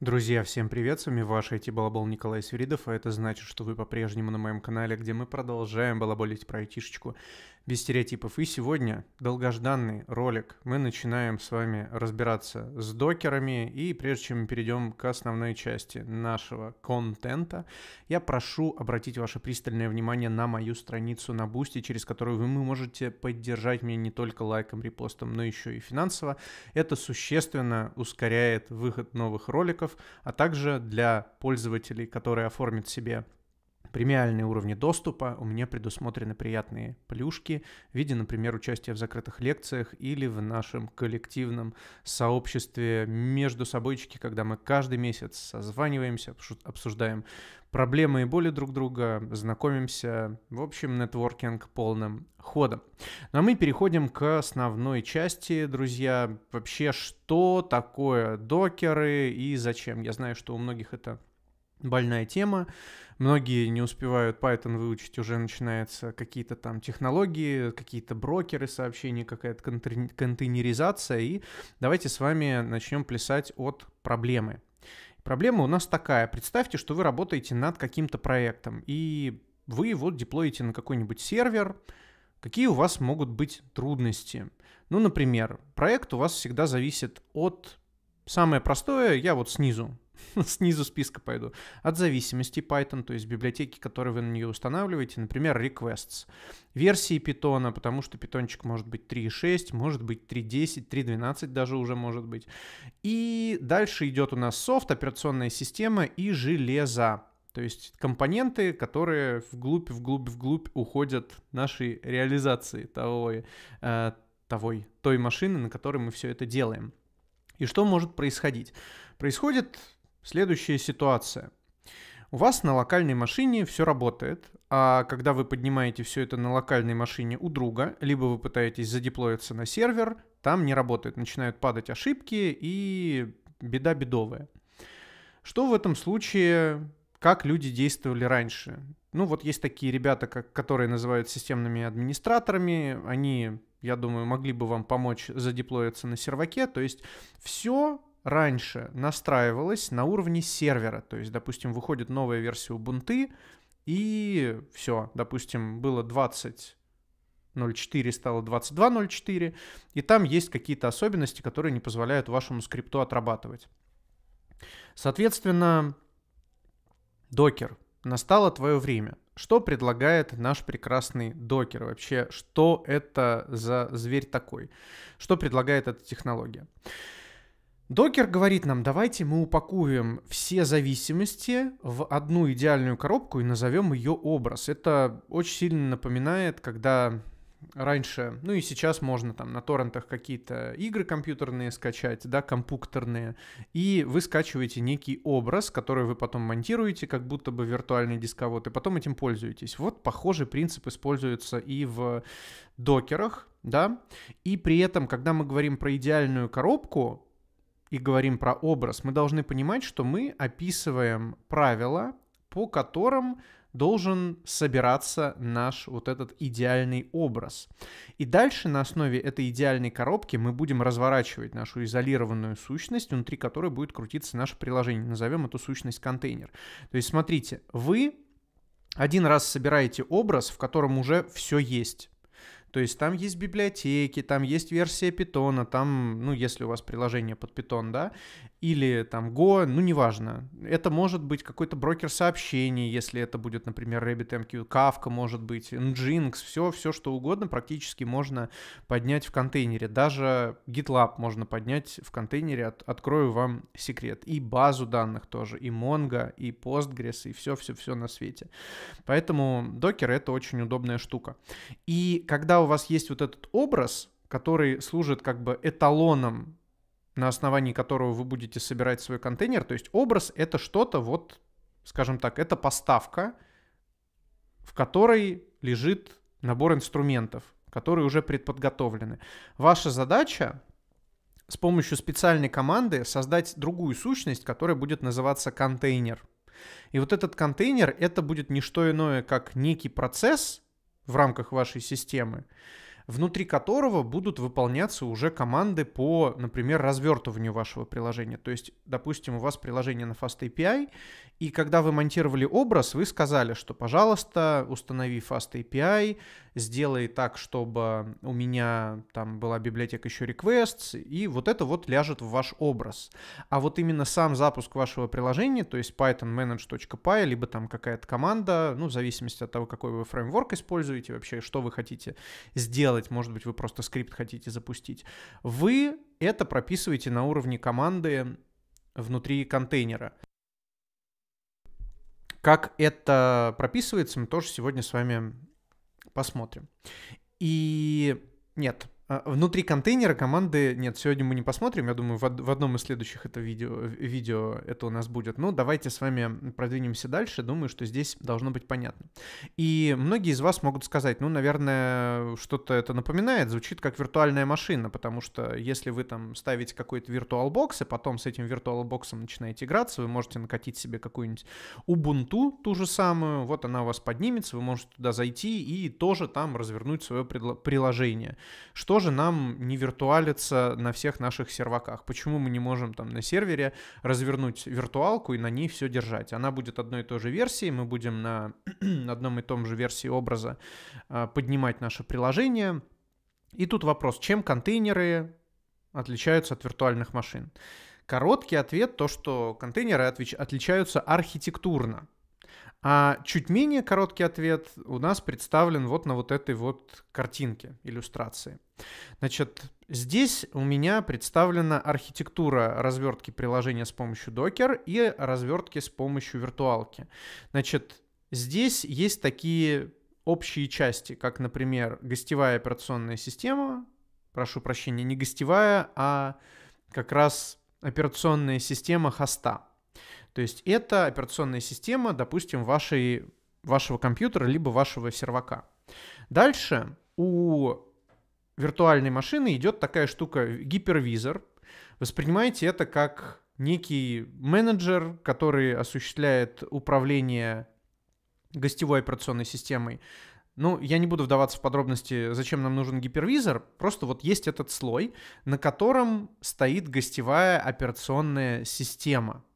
Друзья, всем привет, с вами ваш IT-балабол Николай Свиридов, а это значит, что вы по-прежнему на моем канале, где мы продолжаем балаболить про айтишечку без стереотипов. И сегодня долгожданный ролик. Мы начинаем с вами разбираться с докерами. И прежде чем мы перейдем к основной части нашего контента, я прошу обратить ваше пристальное внимание на мою страницу на Бусти, через которую вы можете поддержать меня не только лайком, репостом, но еще и финансово. Это существенно ускоряет выход новых роликов, а также для пользователей, которые оформят себе премиальные уровни доступа, у меня предусмотрены приятные плюшки в виде, например, участия в закрытых лекциях или в нашем коллективном сообществе между собойчики, когда мы каждый месяц созваниваемся, обсуждаем проблемы и боли друг друга, знакомимся, в общем, нетворкинг полным ходом. Ну а мы переходим к основной части, друзья, вообще, что такое докеры и зачем. Я знаю, что у многих это больная тема. Многие не успевают Python выучить, уже начинаются какие-то там технологии, какие-то брокеры сообщений, какая-то контейнеризация. И давайте с вами начнем плясать от проблемы. Проблема у нас такая. Представьте, что вы работаете над каким-то проектом, и вы его деплоите на какой-нибудь сервер, Какие у вас могут быть трудности? Ну, например, проект у вас всегда зависит от... Самое простое, я вот снизу снизу списка пойду, от зависимости Python, то есть библиотеки, которые вы на нее устанавливаете, например, requests, версии Python, потому что питончик может быть 3.6, может быть 3.10, 3.12 даже уже может быть. И дальше идет у нас софт, операционная система и железо. То есть компоненты, которые вглубь, вглубь, вглубь уходят нашей реализации того, э, того, той машины, на которой мы все это делаем. И что может происходить? Происходит Следующая ситуация. У вас на локальной машине все работает, а когда вы поднимаете все это на локальной машине у друга, либо вы пытаетесь задеплоиться на сервер, там не работает, начинают падать ошибки и беда бедовая. Что в этом случае, как люди действовали раньше? Ну вот есть такие ребята, как, которые называют системными администраторами, они я думаю, могли бы вам помочь задеплоиться на серваке. То есть все раньше настраивалась на уровне сервера. То есть, допустим, выходит новая версия Ubuntu, и все, допустим, было 20 0.4 стало 22.04, и там есть какие-то особенности, которые не позволяют вашему скрипту отрабатывать. Соответственно, докер, настало твое время. Что предлагает наш прекрасный докер? Вообще, что это за зверь такой? Что предлагает эта технология? Докер говорит нам, давайте мы упакуем все зависимости в одну идеальную коробку и назовем ее образ. Это очень сильно напоминает, когда раньше, ну и сейчас можно там на торрентах какие-то игры компьютерные скачать, да, компьютерные, и вы скачиваете некий образ, который вы потом монтируете, как будто бы виртуальный дисковод, и потом этим пользуетесь. Вот похожий принцип используется и в докерах, да, и при этом, когда мы говорим про идеальную коробку, и говорим про образ, мы должны понимать, что мы описываем правила, по которым должен собираться наш вот этот идеальный образ. И дальше на основе этой идеальной коробки мы будем разворачивать нашу изолированную сущность, внутри которой будет крутиться наше приложение. Назовем эту сущность контейнер. То есть смотрите, вы один раз собираете образ, в котором уже все есть. То есть там есть библиотеки, там есть версия питона, там, ну, если у вас приложение под питон, да, или там Go, ну, неважно. Это может быть какой-то брокер сообщений, если это будет, например, RabbitMQ, Kafka, может быть, Nginx, все, все что угодно практически можно поднять в контейнере. Даже GitLab можно поднять в контейнере, от, открою вам секрет. И базу данных тоже, и Mongo, и Postgres, и все-все-все на свете. Поэтому Docker это очень удобная штука. И когда у вас есть вот этот образ, который служит как бы эталоном, на основании которого вы будете собирать свой контейнер, то есть образ — это что-то вот, скажем так, это поставка, в которой лежит набор инструментов, которые уже предподготовлены. Ваша задача с помощью специальной команды создать другую сущность, которая будет называться контейнер. И вот этот контейнер — это будет не что иное, как некий процесс — в рамках вашей системы, внутри которого будут выполняться уже команды по, например, развертыванию вашего приложения. То есть, допустим, у вас приложение на Fast API, и когда вы монтировали образ, вы сказали, что, пожалуйста, установи Fast API, сделай так, чтобы у меня там была библиотека еще requests, и вот это вот ляжет в ваш образ. А вот именно сам запуск вашего приложения, то есть Python manage.py, либо там какая-то команда, ну, в зависимости от того, какой вы фреймворк используете вообще, что вы хотите сделать, может быть, вы просто скрипт хотите запустить, вы это прописываете на уровне команды внутри контейнера. Как это прописывается, мы тоже сегодня с вами Посмотрим. И нет, а, внутри контейнера команды нет, сегодня мы не посмотрим. Я думаю, в, в одном из следующих это видео, э, видео это у нас будет. Но давайте с вами продвинемся дальше. Думаю, что здесь должно быть понятно. И многие из вас могут сказать, ну, наверное, что-то это напоминает, звучит как виртуальная машина, потому что если вы там ставите какой-то VirtualBox, и потом с этим VirtualBox начинаете играться, вы можете накатить себе какую-нибудь Ubuntu, ту же самую, вот она у вас поднимется, вы можете туда зайти и тоже там развернуть свое приложение. Что что же нам не виртуалится на всех наших серваках? Почему мы не можем там на сервере развернуть виртуалку и на ней все держать? Она будет одной и той же версии, мы будем на одном и том же версии образа а, поднимать наше приложение. И тут вопрос, чем контейнеры отличаются от виртуальных машин? Короткий ответ то, что контейнеры отличаются архитектурно. А чуть менее короткий ответ у нас представлен вот на вот этой вот картинке, иллюстрации. Значит, здесь у меня представлена архитектура развертки приложения с помощью Docker и развертки с помощью виртуалки. Значит, здесь есть такие общие части, как, например, гостевая операционная система, прошу прощения, не гостевая, а как раз операционная система хоста. То есть это операционная система, допустим, вашей, вашего компьютера либо вашего сервака. Дальше у виртуальной машины идет такая штука гипервизор. Воспринимайте это как некий менеджер, который осуществляет управление гостевой операционной системой. Ну, я не буду вдаваться в подробности, зачем нам нужен гипервизор, просто вот есть этот слой, на котором стоит гостевая операционная система –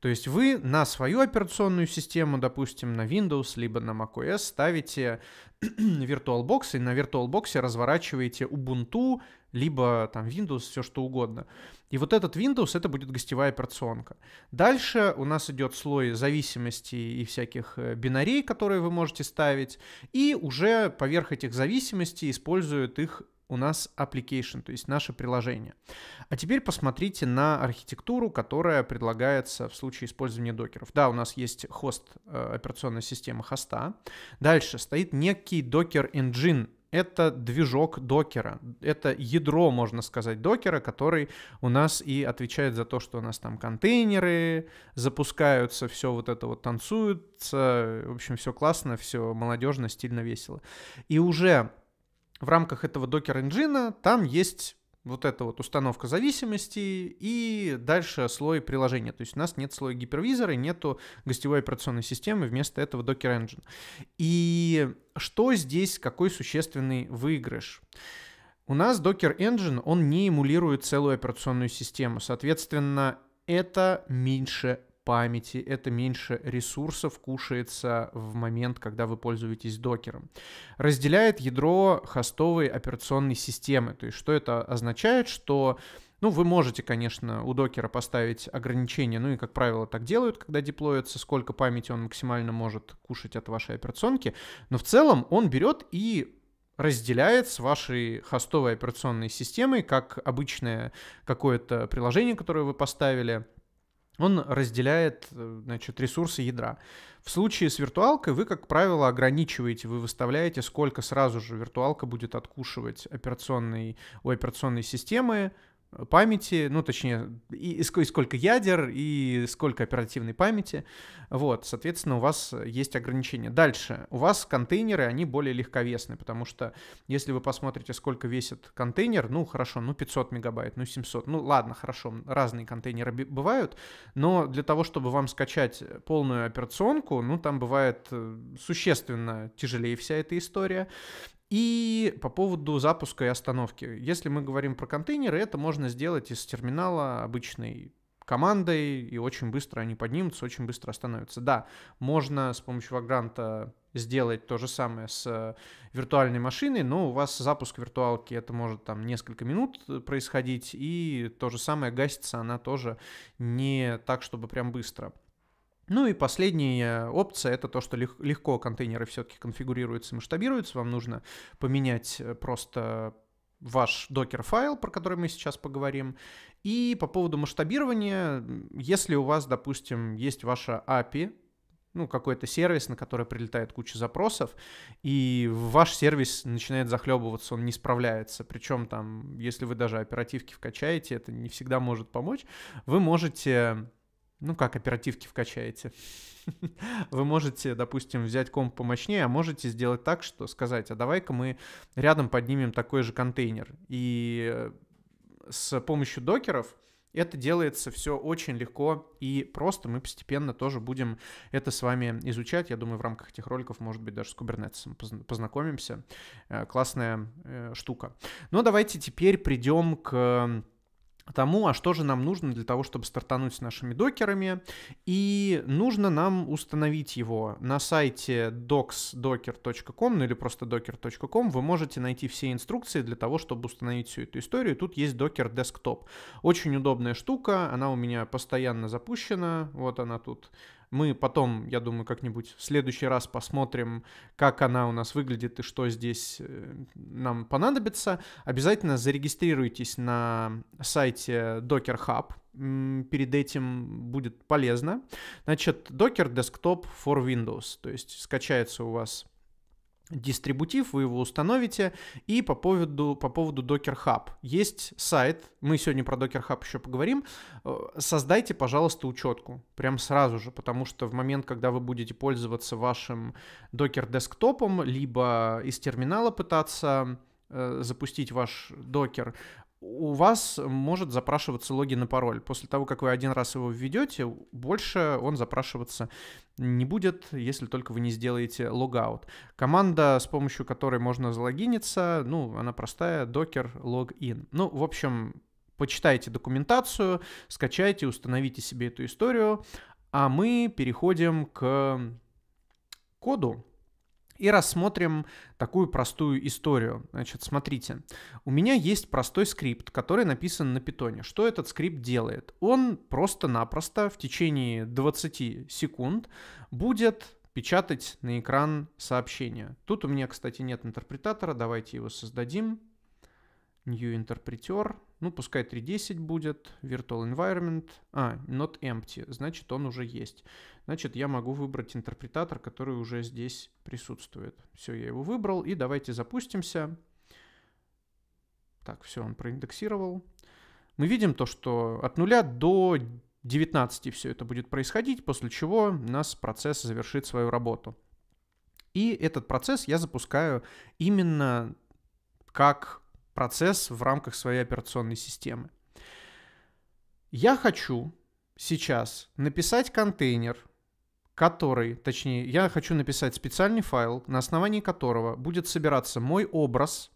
то есть вы на свою операционную систему, допустим, на Windows, либо на macOS ставите VirtualBox и на VirtualBox разворачиваете Ubuntu, либо там Windows, все что угодно. И вот этот Windows это будет гостевая операционка. Дальше у нас идет слой зависимостей и всяких э, бинарей, которые вы можете ставить, и уже поверх этих зависимостей используют их у нас application, то есть наше приложение. А теперь посмотрите на архитектуру, которая предлагается в случае использования докеров. Да, у нас есть хост э, операционной системы хоста. Дальше стоит некий докер engine это движок докера, это ядро, можно сказать, докера, который у нас и отвечает за то, что у нас там контейнеры запускаются, все вот это вот танцуется, в общем, все классно, все молодежно, стильно, весело. И уже в рамках этого Docker Engine там есть вот эта вот установка зависимости и дальше слой приложения. То есть у нас нет слоя гипервизора, нету гостевой операционной системы, вместо этого Docker Engine. И что здесь, какой существенный выигрыш? У нас Docker Engine, он не эмулирует целую операционную систему. Соответственно, это меньше памяти, это меньше ресурсов кушается в момент, когда вы пользуетесь докером. Разделяет ядро хостовой операционной системы. То есть что это означает, что ну, вы можете, конечно, у докера поставить ограничение, ну и, как правило, так делают, когда деплоится, сколько памяти он максимально может кушать от вашей операционки, но в целом он берет и разделяет с вашей хостовой операционной системой, как обычное какое-то приложение, которое вы поставили, он разделяет э, значит, ресурсы ядра. В случае с виртуалкой вы, как правило, ограничиваете, вы выставляете, сколько сразу же виртуалка будет откушивать операционной, у операционной системы, памяти, ну, точнее, и, и сколько ядер, и сколько оперативной памяти. Вот, соответственно, у вас есть ограничения. Дальше. У вас контейнеры, они более легковесны, потому что если вы посмотрите, сколько весит контейнер, ну, хорошо, ну, 500 мегабайт, ну, 700, ну, ладно, хорошо, разные контейнеры бывают, но для того, чтобы вам скачать полную операционку, ну, там бывает э, существенно тяжелее вся эта история. И по поводу запуска и остановки. Если мы говорим про контейнеры, это можно сделать из терминала обычной командой, и очень быстро они поднимутся, очень быстро остановятся. Да, можно с помощью Vagrant сделать то же самое с э, виртуальной машиной, но у вас запуск виртуалки, это может там несколько минут э, происходить, и то же самое гасится она тоже не так, чтобы прям быстро. Ну и последняя опция — это то, что легко контейнеры все-таки конфигурируются и масштабируются. Вам нужно поменять э, просто ваш докер файл, про который мы сейчас поговорим. И по поводу масштабирования, если у вас, допустим, есть ваша API, ну, какой-то сервис, на который прилетает куча запросов, и ваш сервис начинает захлебываться, он не справляется. Причем там, если вы даже оперативки вкачаете, это не всегда может помочь. Вы можете ну как оперативки вкачаете. Вы можете, допустим, взять комп помощнее, а можете сделать так, что сказать, а давай-ка мы рядом поднимем такой же контейнер. И э, с помощью докеров это делается все очень легко и просто. Мы постепенно тоже будем это с вами изучать. Я думаю, в рамках этих роликов, может быть, даже с Kubernetes познакомимся. Э, классная э, штука. Но ну, давайте теперь придем к тому, а что же нам нужно для того, чтобы стартануть с нашими докерами. И нужно нам установить его на сайте docsdocker.com, ну или просто docker.com, вы можете найти все инструкции для того, чтобы установить всю эту историю. Тут есть Docker Desktop. Очень удобная штука, она у меня постоянно запущена, вот она тут мы потом, я думаю, как-нибудь в следующий раз посмотрим, как она у нас выглядит и что здесь э, нам понадобится. Обязательно зарегистрируйтесь на сайте Docker Hub, перед этим будет полезно. Значит, Docker Desktop for Windows, то есть скачается у вас дистрибутив, вы его установите. И по поводу, по поводу Docker Hub. Есть сайт, мы сегодня про Docker Hub еще поговорим. Э, создайте, пожалуйста, учетку прям сразу же, потому что в момент, когда вы будете пользоваться вашим Docker десктопом, либо из терминала пытаться э, запустить ваш докер, у вас может запрашиваться логин и пароль. После того, как вы один раз его введете, больше он запрашиваться не будет, если только вы не сделаете логаут. Команда, с помощью которой можно залогиниться, ну, она простая, docker login. Ну, в общем, почитайте документацию, скачайте, установите себе эту историю, а мы переходим к коду, и рассмотрим такую простую историю. Значит, смотрите, у меня есть простой скрипт, который написан на питоне. Что этот скрипт делает? Он просто-напросто в течение 20 секунд будет печатать на экран сообщение. Тут у меня, кстати, нет интерпретатора, давайте его создадим. New интерпретер ну пускай 3.10 будет, virtual environment, а, not empty, значит он уже есть. Значит я могу выбрать интерпретатор, который уже здесь присутствует. Все, я его выбрал, и давайте запустимся. Так, все, он проиндексировал. Мы видим то, что от 0 до 19 все это будет происходить, после чего у нас процесс завершит свою работу. И этот процесс я запускаю именно как процесс в рамках своей операционной системы. Я хочу сейчас написать контейнер, который, точнее, я хочу написать специальный файл, на основании которого будет собираться мой образ,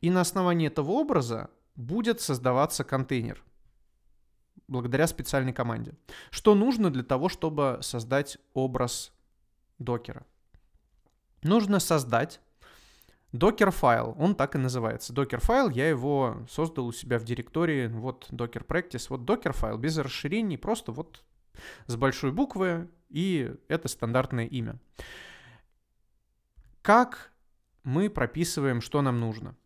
и на основании этого образа будет создаваться контейнер благодаря специальной команде. Что нужно для того, чтобы создать образ докера? Нужно создать Docker файл он так и называется. Docker файл я его создал у себя в директории, вот Docker Practice, вот Docker файл без расширений, просто вот с большой буквы, и это стандартное имя. Как мы прописываем, что нам нужно?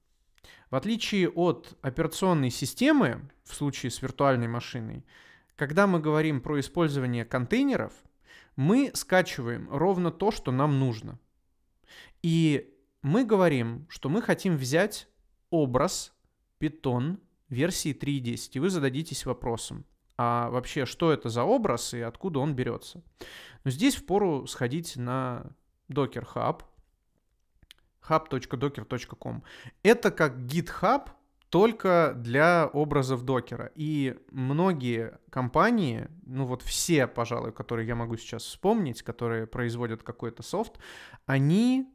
В отличие от операционной системы, в случае с виртуальной машиной, когда мы говорим про использование контейнеров, мы скачиваем ровно то, что нам нужно. И мы говорим, что мы хотим взять образ Python версии 3.10, и вы зададитесь вопросом, а вообще, что это за образ и откуда он берется. Но здесь впору сходить на Docker Hub, hub.docker.com. Это как GitHub, только для образов докера. И многие компании, ну вот все, пожалуй, которые я могу сейчас вспомнить, которые производят какой-то софт, они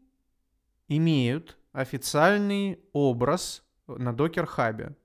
имеют официальный образ на Docker Hub.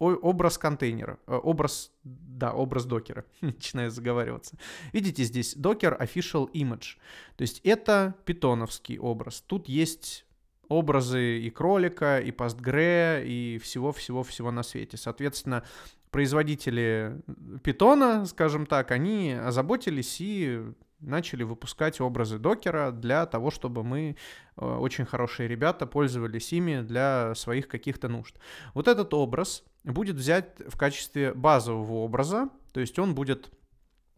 образ контейнера, э, образ, да, образ докера, начинаю заговариваться. Видите, здесь Docker Official Image, то есть это питоновский образ. Тут есть образы и кролика, и постгрея, и всего-всего-всего на свете. Соответственно, производители питона, скажем так, они озаботились и начали выпускать образы докера для того, чтобы мы, э, очень хорошие ребята, пользовались ими для своих каких-то нужд. Вот этот образ будет взять в качестве базового образа, то есть он будет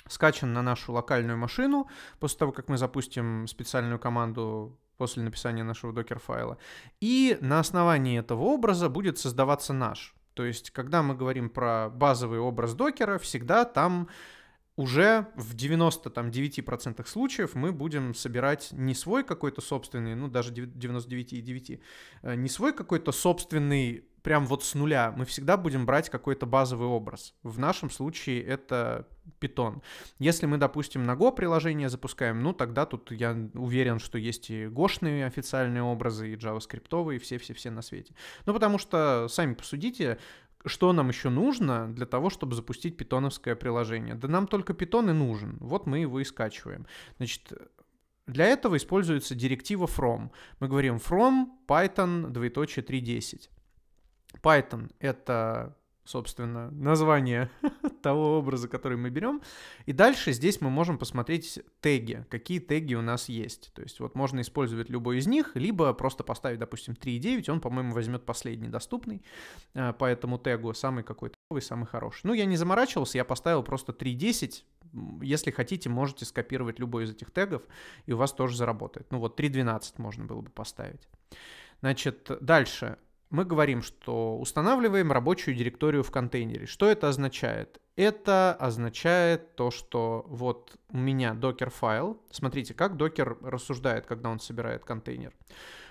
скачан на нашу локальную машину после того, как мы запустим специальную команду после написания нашего докер-файла. И на основании этого образа будет создаваться наш. То есть, когда мы говорим про базовый образ докера, всегда там уже в 99% случаев мы будем собирать не свой какой-то собственный, ну даже 99,9, э, не свой какой-то собственный прям вот с нуля, мы всегда будем брать какой-то базовый образ. В нашем случае это Python. Если мы, допустим, на Go приложение запускаем, ну тогда тут я уверен, что есть и гошные официальные образы, и JavaScript, и все-все-все на свете. Ну потому что, сами посудите, что нам еще нужно для того, чтобы запустить питоновское приложение? Да нам только питон и нужен. Вот мы его и скачиваем. Значит, для этого используется директива from. Мы говорим from python двоеточие 3.10. Python — это собственно, название того образа, который мы берем. И дальше здесь мы можем посмотреть теги, какие теги у нас есть. То есть вот можно использовать любой из них, либо просто поставить, допустим, 3.9, он, по-моему, возьмет последний доступный э, по этому тегу, самый какой-то новый, самый хороший. Ну, я не заморачивался, я поставил просто 3.10, если хотите, можете скопировать любой из этих тегов, и у вас тоже заработает. Ну вот 3.12 можно было бы поставить. Значит, дальше мы говорим, что устанавливаем рабочую директорию в контейнере. Что это означает? Это означает то, что вот у меня докер файл. Смотрите, как докер рассуждает, когда он собирает контейнер.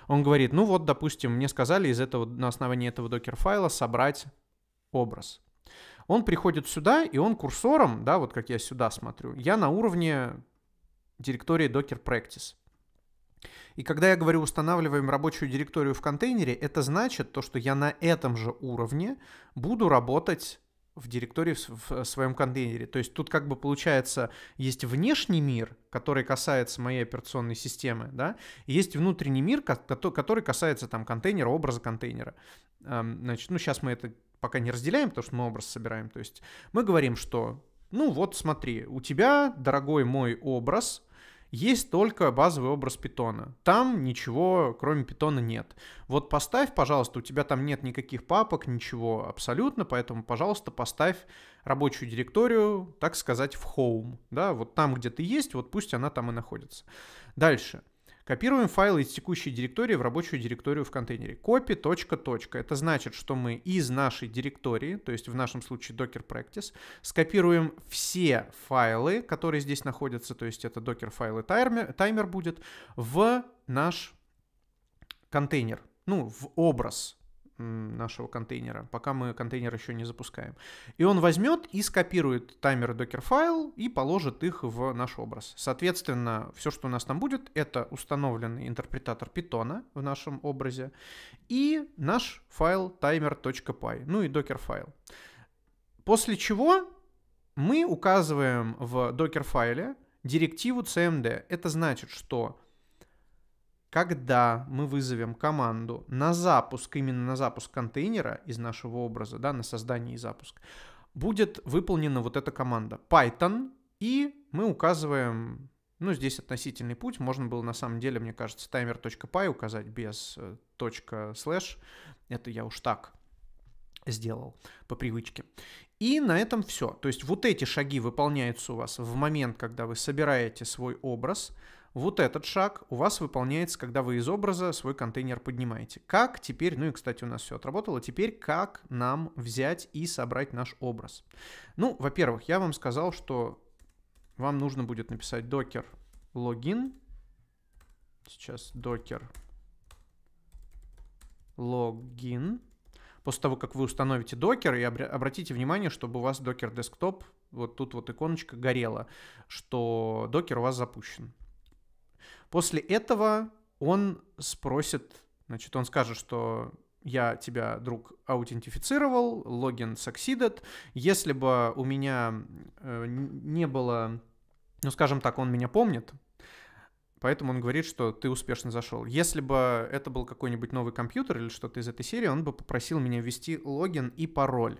Он говорит, ну вот, допустим, мне сказали из этого, на основании этого докер файла собрать образ. Он приходит сюда, и он курсором, да, вот как я сюда смотрю, я на уровне директории Docker Practice. И когда я говорю устанавливаем рабочую директорию в контейнере, это значит то, что я на этом же уровне буду работать в директории в, своем контейнере. То есть тут как бы получается есть внешний мир, который касается моей операционной системы, да, и есть внутренний мир, который касается там контейнера, образа контейнера. Эм, значит, ну сейчас мы это пока не разделяем, потому что мы образ собираем. То есть мы говорим, что ну вот смотри, у тебя, дорогой мой образ, есть только базовый образ питона. Там ничего, кроме питона, нет. Вот поставь, пожалуйста, у тебя там нет никаких папок, ничего абсолютно, поэтому, пожалуйста, поставь рабочую директорию, так сказать, в home. Да, вот там, где ты есть, вот пусть она там и находится. Дальше. Копируем файлы из текущей директории в рабочую директорию в контейнере. Copy. Это значит, что мы из нашей директории, то есть в нашем случае Docker Practice, скопируем все файлы, которые здесь находятся, то есть это Docker файлы таймер, таймер будет, в наш контейнер, ну, в образ нашего контейнера, пока мы контейнер еще не запускаем. И он возьмет и скопирует таймер докер файл и положит их в наш образ. Соответственно, все, что у нас там будет, это установленный интерпретатор питона в нашем образе и наш файл timer.py, ну и докер файл. После чего мы указываем в докер файле директиву cmd. Это значит, что когда мы вызовем команду на запуск, именно на запуск контейнера из нашего образа, да, на создание и запуск, будет выполнена вот эта команда Python, и мы указываем, ну, здесь относительный путь, можно было на самом деле, мне кажется, timer.py указать без .slash, э, это я уж так сделал по привычке. И на этом все. То есть вот эти шаги выполняются у вас в момент, когда вы собираете свой образ, вот этот шаг у вас выполняется, когда вы из образа свой контейнер поднимаете. Как теперь, ну и, кстати, у нас все отработало, теперь как нам взять и собрать наш образ? Ну, во-первых, я вам сказал, что вам нужно будет написать docker login. Сейчас docker login. После того, как вы установите докер, и обратите внимание, чтобы у вас докер десктоп, вот тут вот иконочка горела, что докер у вас запущен. После этого он спросит, значит, он скажет, что я тебя, друг, аутентифицировал, логин succeeded. Если бы у меня э, не было, ну, скажем так, он меня помнит, поэтому он говорит, что ты успешно зашел. Если бы это был какой-нибудь новый компьютер или что-то из этой серии, он бы попросил меня ввести логин и пароль.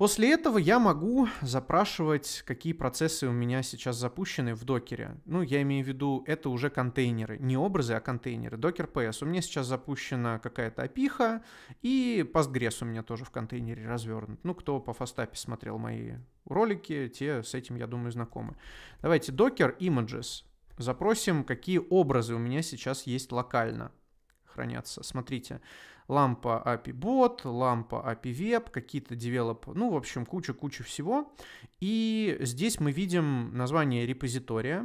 После этого я могу запрашивать, какие процессы у меня сейчас запущены в докере. Ну, я имею в виду, это уже контейнеры, не образы, а контейнеры. Docker PS. У меня сейчас запущена какая-то опиха, и Postgres у меня тоже в контейнере развернут. Ну, кто по фастапе смотрел мои ролики, те с этим, я думаю, знакомы. Давайте Docker Images. Запросим, какие образы у меня сейчас есть локально хранятся. Смотрите, лампа API Bot, лампа API Web, какие-то девелоп, ну, в общем, куча-куча всего. И здесь мы видим название репозитория.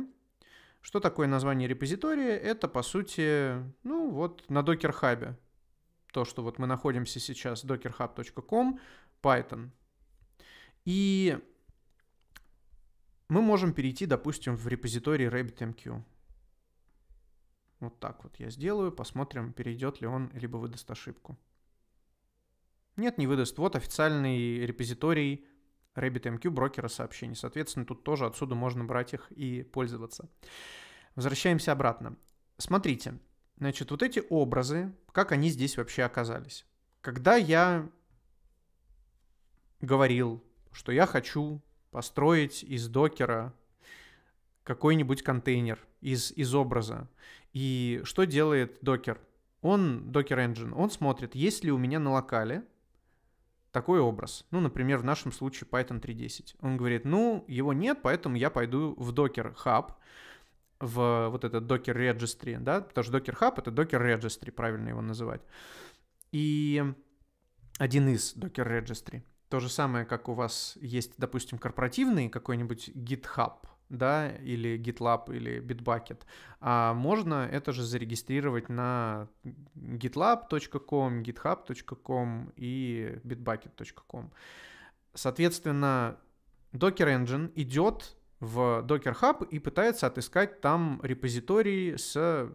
Что такое название репозитория? Это, по сути, ну, вот на Docker Hub. То, что вот мы находимся сейчас, dockerhub.com, Python. И мы можем перейти, допустим, в репозиторий RabbitMQ. Вот так вот я сделаю, посмотрим, перейдет ли он, либо выдаст ошибку. Нет, не выдаст. Вот официальный репозиторий RabbitMQ брокера сообщений. Соответственно, тут тоже отсюда можно брать их и пользоваться. Возвращаемся обратно. Смотрите, значит, вот эти образы, как они здесь вообще оказались. Когда я говорил, что я хочу построить из докера какой-нибудь контейнер из, из образа. И что делает докер? Он, докер engine, он смотрит, есть ли у меня на локале такой образ. Ну, например, в нашем случае Python 3.10. Он говорит, ну, его нет, поэтому я пойду в Docker Hub, в вот этот Docker Registry, да, потому что Docker Hub — это Docker Registry, правильно его называть. И один из Docker Registry. То же самое, как у вас есть, допустим, корпоративный какой-нибудь GitHub — да, или GitLab, или Bitbucket, а можно это же зарегистрировать на gitlab.com, github.com и bitbucket.com. Соответственно, Docker Engine идет в Docker Hub и пытается отыскать там репозитории с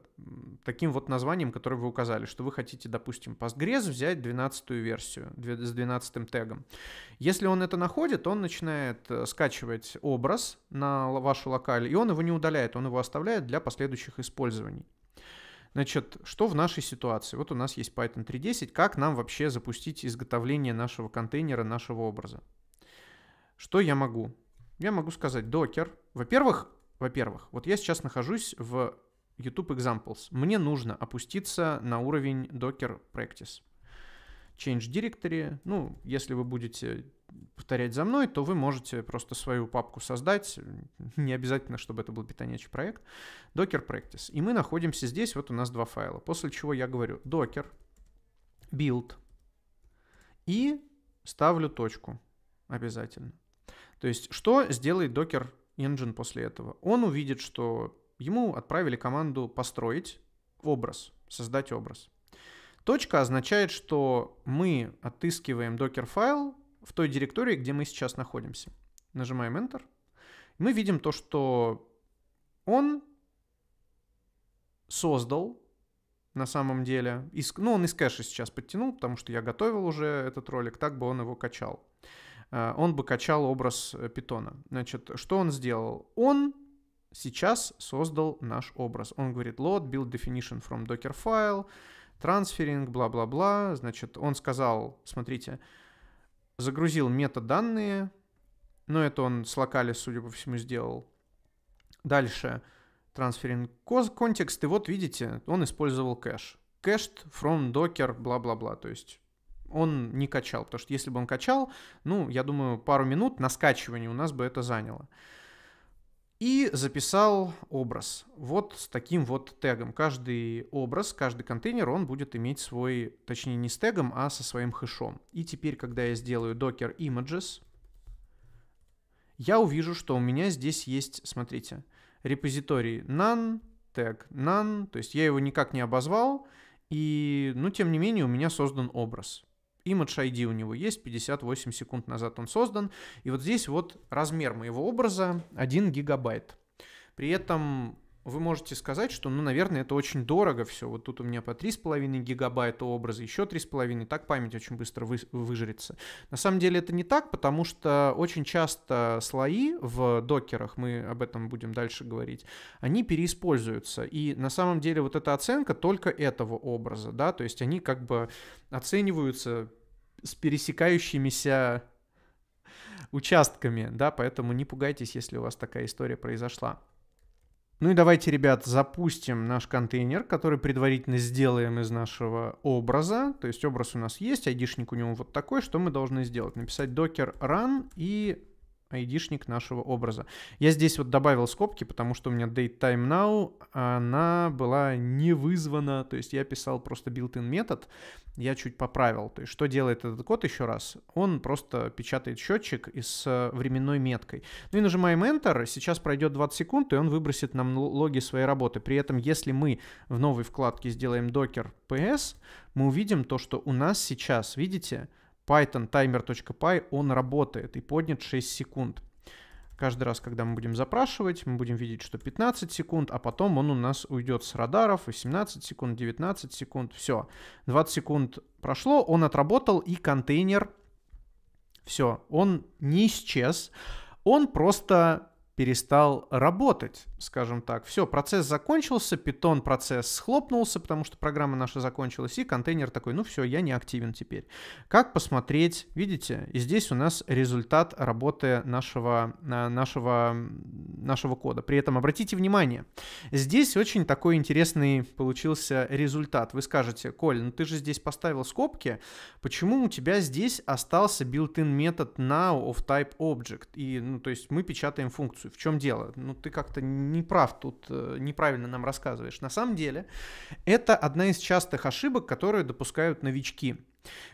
таким вот названием, которое вы указали, что вы хотите, допустим, Postgres взять 12 версию с 12 тегом. Если он это находит, он начинает э, скачивать образ на вашу локаль, и он его не удаляет, он его оставляет для последующих использований. Значит, что в нашей ситуации? Вот у нас есть Python 3.10. Как нам вообще запустить изготовление нашего контейнера, нашего образа? Что я могу? я могу сказать докер. Во-первых, во-первых, вот я сейчас нахожусь в YouTube Examples. Мне нужно опуститься на уровень Docker Practice. Change Directory. Ну, если вы будете повторять за мной, то вы можете просто свою папку создать. Не обязательно, чтобы это был питонячий проект. Docker Practice. И мы находимся здесь. Вот у нас два файла. После чего я говорю Docker build и ставлю точку обязательно. То есть что сделает Docker Engine после этого? Он увидит, что ему отправили команду построить образ, создать образ. Точка означает, что мы отыскиваем Docker файл в той директории, где мы сейчас находимся. Нажимаем Enter. Мы видим то, что он создал на самом деле. Из, ну, он из кэша сейчас подтянул, потому что я готовил уже этот ролик, так бы он его качал. Э, он бы качал образ э, питона. Значит, что он сделал? Он сейчас создал наш образ. Он говорит load build definition from docker file, transferring, бла-бла-бла. Значит, он сказал, смотрите, загрузил метаданные, но это он с локали, судя по всему, сделал. Дальше transferring context, и вот видите, он использовал кэш. Cached from docker, бла-бла-бла, то есть он не качал, потому что если бы он качал, ну, я думаю, пару минут на скачивание у нас бы это заняло. И записал образ вот с таким вот тегом. Каждый образ, каждый контейнер, он будет иметь свой, точнее не с тегом, а со своим хэшом. И теперь, когда я сделаю docker images, я увижу, что у меня здесь есть, смотрите, репозиторий none, тег none, то есть я его никак не обозвал, и, ну, тем не менее, у меня создан образ. Image ID у него есть, 58 секунд назад он создан. И вот здесь вот размер моего образа 1 гигабайт. При этом вы можете сказать, что, ну, наверное, это очень дорого все. Вот тут у меня по 3,5 гигабайта образа, еще 3,5, так память очень быстро вы, выжрется. На самом деле это не так, потому что очень часто слои в докерах, мы об этом будем дальше говорить, они переиспользуются. И на самом деле вот эта оценка только этого образа, да, то есть они как бы оцениваются с пересекающимися участками, да, поэтому не пугайтесь, если у вас такая история произошла. Ну и давайте, ребят, запустим наш контейнер, который предварительно сделаем из нашего образа. То есть образ у нас есть, айдишник у него вот такой. Что мы должны сделать? Написать docker run и айдишник нашего образа. Я здесь вот добавил скобки, потому что у меня date time now, она была не вызвана, то есть я писал просто built-in метод, я чуть поправил. То есть что делает этот код еще раз? Он просто печатает счетчик с э, временной меткой. Ну и нажимаем Enter, сейчас пройдет 20 секунд, и он выбросит нам логи своей работы. При этом, если мы в новой вкладке сделаем docker ps, мы увидим то, что у нас сейчас, видите, Python timer.py, он работает и поднят 6 секунд. Каждый раз, когда мы будем запрашивать, мы будем видеть, что 15 секунд, а потом он у нас уйдет с радаров, 18 секунд, 19 секунд, все. 20 секунд прошло, он отработал, и контейнер, все, он не исчез, он просто перестал работать скажем так. Все, процесс закончился, питон процесс схлопнулся, потому что программа наша закончилась, и контейнер такой, ну все, я не активен теперь. Как посмотреть, видите, и здесь у нас результат работы нашего, э, нашего, нашего кода. При этом обратите внимание, здесь очень такой интересный получился результат. Вы скажете, Коль, ну ты же здесь поставил скобки, почему у тебя здесь остался built-in метод now of type object? И, ну, то есть мы печатаем функцию. В чем дело? Ну ты как-то не прав тут, э, неправильно нам рассказываешь. На самом деле, это одна из частых ошибок, которые допускают новички.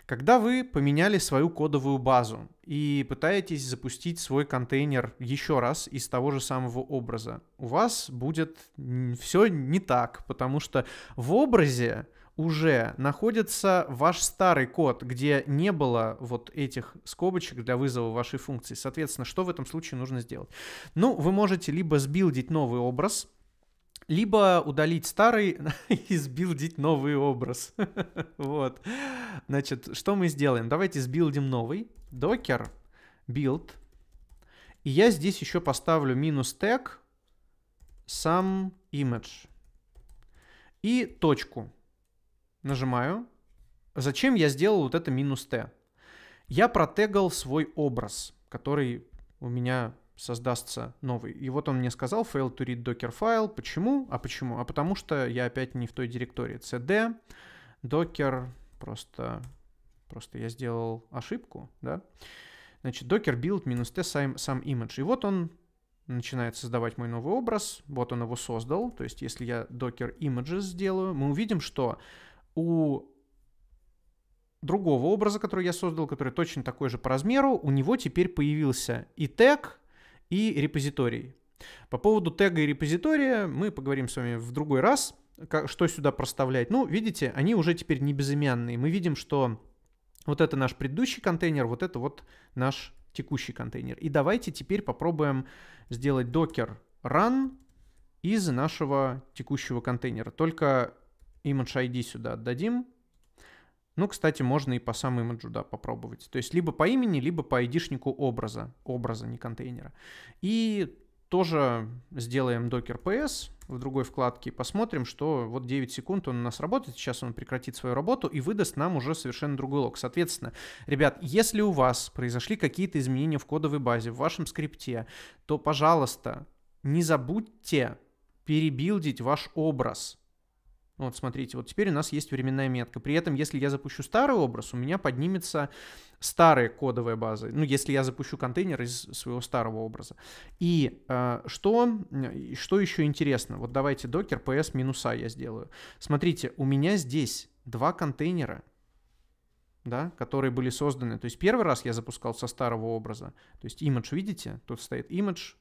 Когда вы поменяли свою кодовую базу и пытаетесь запустить свой контейнер еще раз из того же самого образа, у вас будет все не так, потому что в образе уже находится ваш старый код, где не было вот этих скобочек для вызова вашей функции. Соответственно, что в этом случае нужно сделать? Ну, вы можете либо сбилдить новый образ, либо удалить старый и сбилдить новый образ. вот. Значит, что мы сделаем? Давайте сбилдим новый. Docker build. И я здесь еще поставлю минус тег сам image. И точку нажимаю. Зачем я сделал вот это минус Т? Я протегал свой образ, который у меня создастся новый. И вот он мне сказал fail to read docker файл. Почему? А почему? А потому что я опять не в той директории. cd docker просто просто я сделал ошибку, да? Значит, docker build минус t сам, сам image. И вот он начинает создавать мой новый образ. Вот он его создал. То есть, если я docker images сделаю, мы увидим, что у другого образа, который я создал, который точно такой же по размеру, у него теперь появился и тег, и репозиторий. По поводу тега и репозитория мы поговорим с вами в другой раз, как, что сюда проставлять. Ну, видите, они уже теперь не безымянные. Мы видим, что вот это наш предыдущий контейнер, вот это вот наш текущий контейнер. И давайте теперь попробуем сделать докер run из нашего текущего контейнера. Только image ID сюда отдадим. Ну, кстати, можно и по самому имиджу, да, попробовать. То есть либо по имени, либо по ID-шнику образа, образа, не контейнера. И тоже сделаем Docker PS в другой вкладке и посмотрим, что вот 9 секунд он у нас работает, сейчас он прекратит свою работу и выдаст нам уже совершенно другой лог. Соответственно, ребят, если у вас произошли какие-то изменения в кодовой базе, в вашем скрипте, то, пожалуйста, не забудьте перебилдить ваш образ. Вот, смотрите, вот теперь у нас есть временная метка. При этом, если я запущу старый образ, у меня поднимется старая кодовая база. Ну, если я запущу контейнер из своего старого образа. И э, что, что еще интересно? Вот давайте докер ps минуса я сделаю. Смотрите, у меня здесь два контейнера, да, которые были созданы. То есть первый раз я запускал со старого образа. То есть image, видите? Тут стоит image,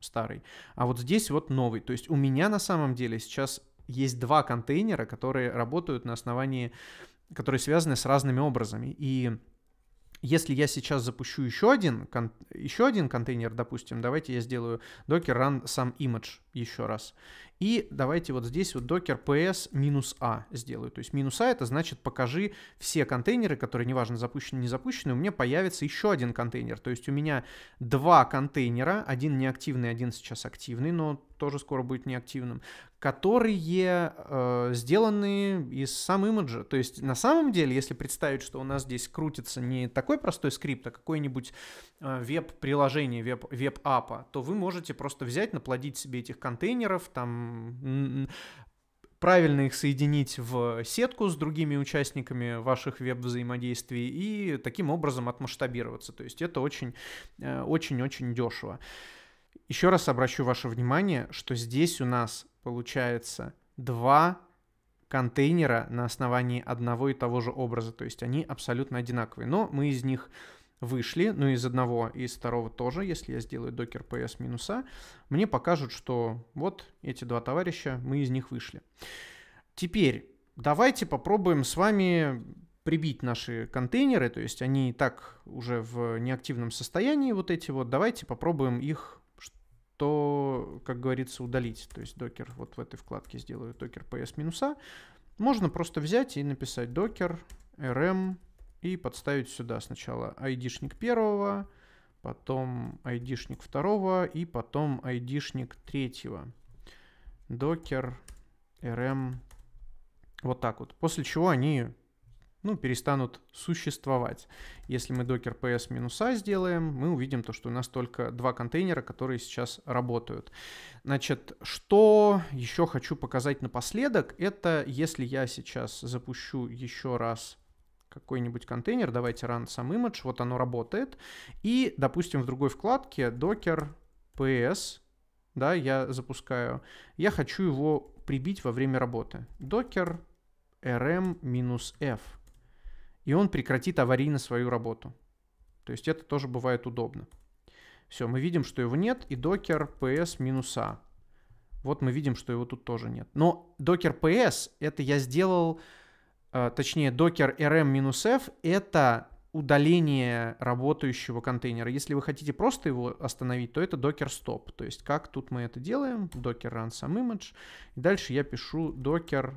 старый. А вот здесь вот новый. То есть у меня на самом деле сейчас есть два контейнера, которые работают на основании, которые связаны с разными образами. И если я сейчас запущу еще один, еще один контейнер, допустим, давайте я сделаю docker run сам image еще раз. И давайте вот здесь вот докер ps минус a а сделаю. То есть минус a а это значит покажи все контейнеры, которые неважно запущены, не запущены, у меня появится еще один контейнер. То есть у меня два контейнера, один неактивный, один сейчас активный, но тоже скоро будет неактивным, которые э, сделаны из сам имиджа. То есть на самом деле, если представить, что у нас здесь крутится не такой простой скрипт, а какое-нибудь э, веб-приложение, веб-апа, веб то вы можете просто взять, наплодить себе этих контейнеров, там правильно их соединить в сетку с другими участниками ваших веб-взаимодействий и таким образом отмасштабироваться. То есть это очень-очень-очень э, дешево. Еще раз обращу ваше внимание, что здесь у нас получается два контейнера на основании одного и того же образа, то есть они абсолютно одинаковые, но мы из них вышли, ну из одного и из второго тоже, если я сделаю Docker ps минуса, мне покажут, что вот эти два товарища, мы из них вышли. Теперь давайте попробуем с вами прибить наши контейнеры, то есть они и так уже в неактивном состоянии вот эти вот, давайте попробуем их то, как говорится, удалить. То есть докер вот в этой вкладке сделаю докер ps минуса. Можно просто взять и написать докер rm и подставить сюда сначала айдишник первого, потом айдишник второго и потом айдишник третьего. Docker rm эм. вот так вот. После чего они ну, перестанут существовать. Если мы docker ps минуса сделаем, мы увидим то, что у нас только два контейнера, которые сейчас работают. Значит, что еще хочу показать напоследок, это если я сейчас запущу еще раз какой-нибудь контейнер, давайте run сам image, вот оно работает. И, допустим, в другой вкладке docker ps, да, я запускаю, я хочу его прибить во время работы. Docker rm-f. И он прекратит аварийно свою работу. То есть это тоже бывает удобно. Все, мы видим, что его нет, и docker ps-a. Вот мы видим, что его тут тоже нет. Но docker ps это я сделал а, точнее, Docker rm-f — это удаление работающего контейнера. Если вы хотите просто его остановить, то это docker stop. То есть как тут мы это делаем? docker run some image. И дальше я пишу docker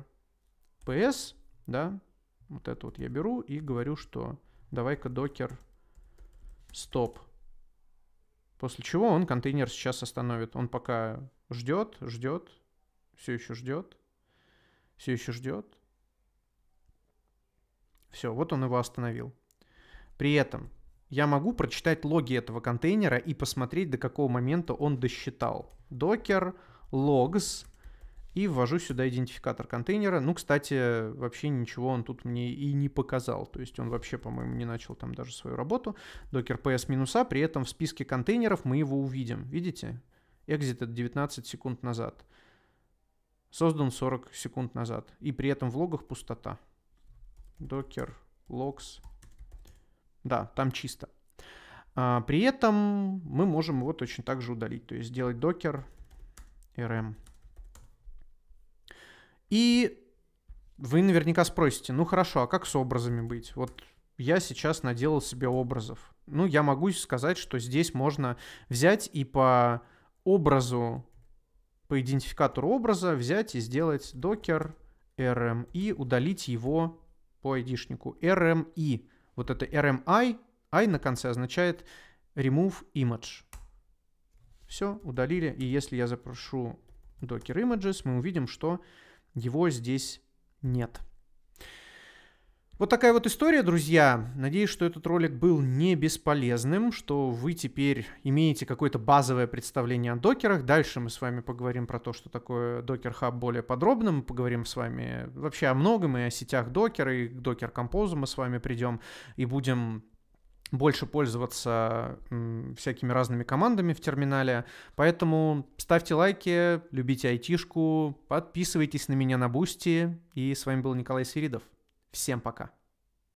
ps, да, вот это вот я беру и говорю, что давай-ка docker stop. После чего он контейнер сейчас остановит. Он пока ждет, ждет, все еще ждет, все еще ждет. Все, вот он его остановил. При этом я могу прочитать логи этого контейнера и посмотреть, до какого момента он досчитал. Docker, logs, и ввожу сюда идентификатор контейнера. Ну, кстати, вообще ничего он тут мне и не показал. То есть он вообще, по-моему, не начал там даже свою работу. Docker ps-а, при этом в списке контейнеров мы его увидим. Видите? Exit это 19 секунд назад. Создан 40 секунд назад. И при этом в логах пустота docker logs. Да, там чисто. А, при этом мы можем его точно так же удалить. То есть сделать docker rm. И вы наверняка спросите, ну хорошо, а как с образами быть? Вот я сейчас наделал себе образов. Ну, я могу сказать, что здесь можно взять и по образу, по идентификатору образа взять и сделать docker rm и удалить его по ID-шнику RMI. Вот это RMI, I на конце означает remove image. Все, удалили. И если я запрошу Docker Images, мы увидим, что его здесь нет. Вот такая вот история, друзья. Надеюсь, что этот ролик был не бесполезным, что вы теперь имеете какое-то базовое представление о докерах. Дальше мы с вами поговорим про то, что такое Docker Hub более подробно. Мы поговорим с вами вообще о многом и о сетях Docker и к Docker Compose мы с вами придем и будем больше пользоваться всякими разными командами в терминале. Поэтому ставьте лайки, любите айтишку, подписывайтесь на меня на Бусти. И с вами был Николай Сиридов. Всем пока.